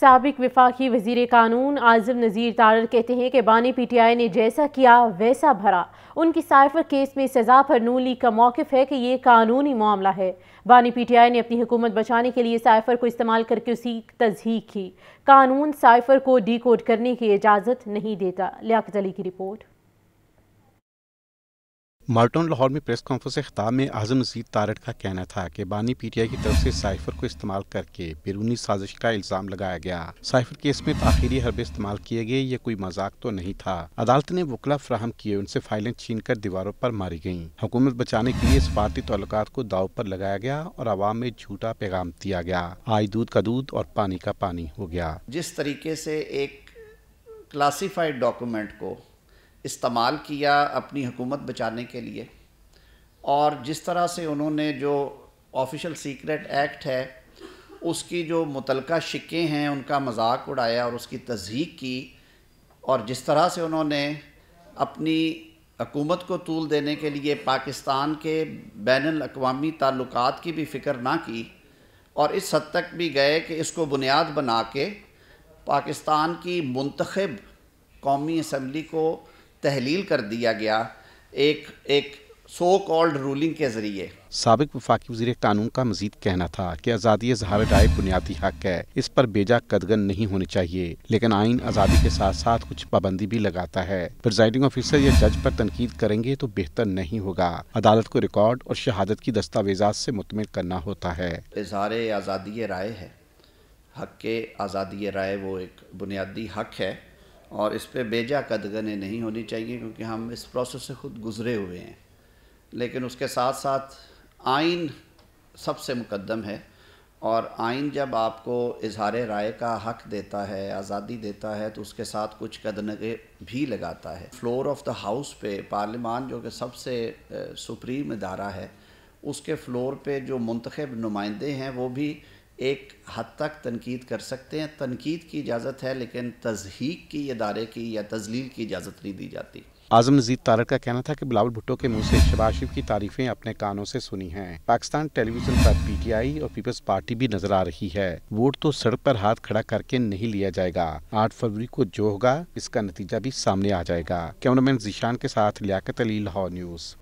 सबक विफाकी वजीर कानून आजम नज़ीर तारर कहते हैं कि बानी पी टी आई ने जैसा किया वैसा भरा उनकी साइफर केस में सज़ा पर नू लीग का मौकफ है कि ये कानूनी मामला है बानी पी टी आई ने अपनी हुकूमत बचाने के लिए साइफर को इस्तेमाल करके उसी तजहीक की कानून साइफर को डी कोड करने की इजाज़त नहीं देता लियाकत अली की रिपोर्ट मार्टोन लाहौर में प्रेस कॉन्फ्रेंस के खिताब में आजम मजीद तारड़ का कहना था कि बानी पीटीआई की तरफ से साइफर को इस्तेमाल करके बैरूनी साजिश का इल्ज़ाम लगाया गया साइफर केस में ताखिरी हरबे इस्तेमाल किए गए ये कोई मजाक तो नहीं था अदालत ने वकला फ्राहम किए उनसे फाइलें छीन कर दीवारों पर मारी गयी हुकूमत बचाने के लिए सफारती तल्लक को दाव पर लगाया गया और आवाम में झूठा पैगाम दिया गया आज दूध का दूध और पानी का पानी हो गया जिस तरीके से एक क्लासीफाइड डॉक्यूमेंट को इस्तेमाल किया अपनी हुकूमत बचाने के लिए और जिस तरह से उन्होंने जो ऑफिशियल सीक्रेट एक्ट है उसकी जो मुतलका शिक्के हैं उनका मजाक उड़ाया और उसकी तजीक की और जिस तरह से उन्होंने अपनी हकूमत को तूल देने के लिए पाकिस्तान के बैन अवी ताल्लुक की भी फ़िक्र ना की और इस हद तक भी गए कि इसको बुनियाद बना के पाकिस्तान की मंतखब कौमी असम्बली को तहलील कर दिया गया एक एक सो कॉल्ड रूलिंग के जरिए सबक वफाकी वजी कानून का मजीद कहना था कि आज़ादी इजहार राय बुनियादी हक है इस पर बेजा कदगन नहीं होनी चाहिए लेकिन आइन आज़ादी के साथ साथ कुछ पाबंदी भी लगाता है प्रिजाइडिंग ऑफिसर या जज पर तनकीद करेंगे तो बेहतर नहीं होगा अदालत को रिकॉर्ड और शहादत की दस्तावेजा से मुतमिन करना होता है इजहार आज़ादी राय है हक के आज़ादी राय वो एक बुनियादी हक है और इस पर बेजा कदगने नहीं होनी चाहिए क्योंकि हम इस प्रोसेस से खुद गुज़रे हुए हैं लेकिन उसके साथ साथ आइन सबसे मुकदम है और आइन जब आपको इजहार राय का हक देता है आज़ादी देता है तो उसके साथ कुछ कदनगे भी लगाता है फ्लोर ऑफ द हाउस पे पार्लियामान जो कि सबसे सुप्रीम इदारा है उसके फ्लोर पे जो मंतखब नुमाइंदे हैं वो भी एक हद तक तनकीद कर सकते हैं तनकीद की इजाज़त है लेकिन तजहीक की इदारे की या तजलील की इजाज़त नहीं दी जाती आजम नजीद तारक का कहना था कि बिलावल भुट्टो के मुंह से शबाज शरीफ की तारीफें अपने कानों से सुनी हैं पाकिस्तान टेलीविजन पर पीटीआई और पीपल्स पार्टी भी नजर आ रही है वोट तो सड़क पर हाथ खड़ा करके नहीं लिया जाएगा आठ फरवरी को जो होगा इसका नतीजा भी सामने आ जाएगा कैमरामैन जीशान के साथ लियाकत अली लाहौर न्यूज़